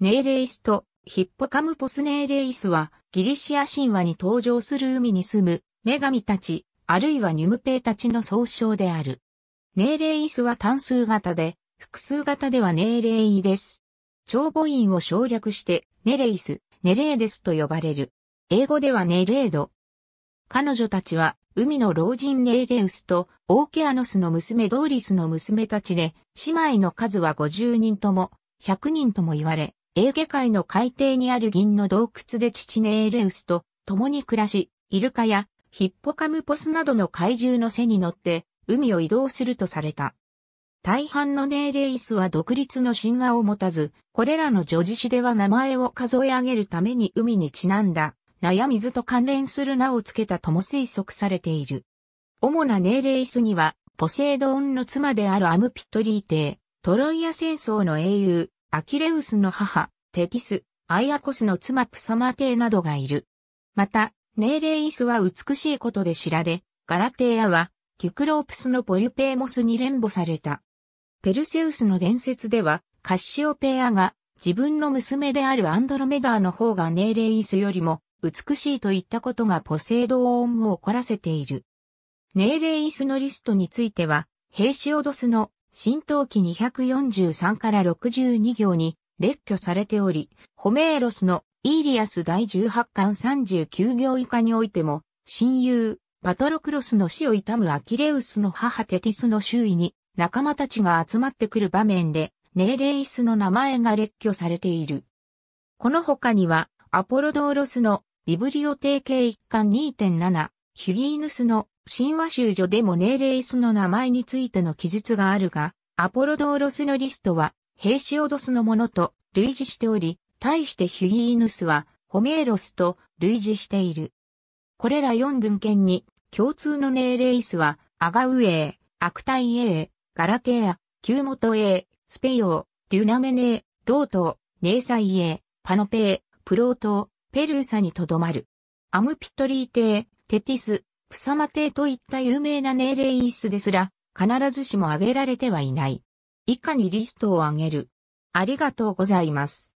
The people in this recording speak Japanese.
ネーレイスとヒッポカムポスネーレイスはギリシア神話に登場する海に住む女神たち、あるいはニュムペイたちの総称である。ネーレイスは単数型で、複数型ではネーレイです。長母音を省略してネレイス、ネレーデスと呼ばれる。英語ではネレード。彼女たちは海の老人ネーレウスとオーケアノスの娘ドーリスの娘たちで、姉妹の数は50人とも100人とも言われ、エーゲ海の海底にある銀の洞窟で父ネイレウスと共に暮らし、イルカやヒッポカムポスなどの怪獣の背に乗って海を移動するとされた。大半のネーレイスは独立の神話を持たず、これらの叙事詩では名前を数え上げるために海にちなんだ、悩みずと関連する名を付けたとも推測されている。主なネーレイスには、ポセイドオンの妻であるアムピトリー帝、トロイア戦争の英雄、アキレウスの母、テティス、アイアコスの妻プソマテーなどがいる。また、ネーレイスは美しいことで知られ、ガラテーアは、キュクロープスのポリュペーモスに連母された。ペルセウスの伝説では、カッシオペアが、自分の娘であるアンドロメダーの方がネーレイスよりも、美しいと言ったことがポセイドオーンを怒らせている。ネーレイスのリストについては、ヘイシオドスの新陶器243から62行に列挙されており、ホメーロスのイーリアス第18巻39行以下においても、親友、パトロクロスの死を悼むアキレウスの母テティスの周囲に仲間たちが集まってくる場面で、ネーレイスの名前が列挙されている。この他には、アポロドーロスのビブリオ定型一1巻2.7、ヒュギーヌスの神話集序でもネーレイスの名前についての記述があるが、アポロドーロスのリストは、ヘイシオドスのものと類似しており、対してヒュギーヌスは、ホメーロスと類似している。これら4文献に、共通のネーレイスは、アガウエー、アクタイエー、ガラケア、キューモトエー、スペヨー、デュナメネー、ドートー、ネーサイエー、パノペー、プロートー、ペルーサにとどまる。アムピトリーテー、テティス、草間邸といった有名な命令椅子ですら、必ずしも挙げられてはいない。以下にリストを挙げる。ありがとうございます。